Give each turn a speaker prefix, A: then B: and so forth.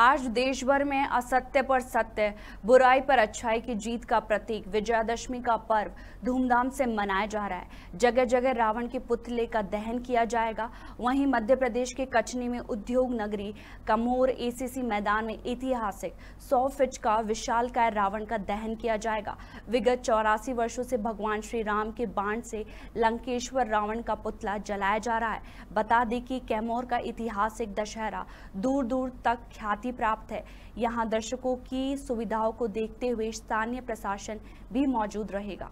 A: आज देश भर में असत्य पर सत्य बुराई पर अच्छाई की जीत का प्रतीक विजयादशमी का पर्व धूमधाम से मनाया जा रहा है जगह जगह रावण के पुतले का दहन किया जाएगा वहीं मध्य प्रदेश के कचनी में उद्योग नगरी कमोर एसीसी मैदान में ऐतिहासिक सौ फिट का विशाल काय रावण का दहन किया जाएगा विगत चौरासी वर्षों से भगवान श्री राम के बाण से लंकेश्वर रावण का पुतला जलाया जा रहा है बता दें कि कैमोर का ऐतिहासिक दशहरा दूर दूर तक ख्याति अनुमति प्राप्त है यहां दर्शकों की सुविधाओं को देखते हुए स्थानीय प्रशासन भी मौजूद रहेगा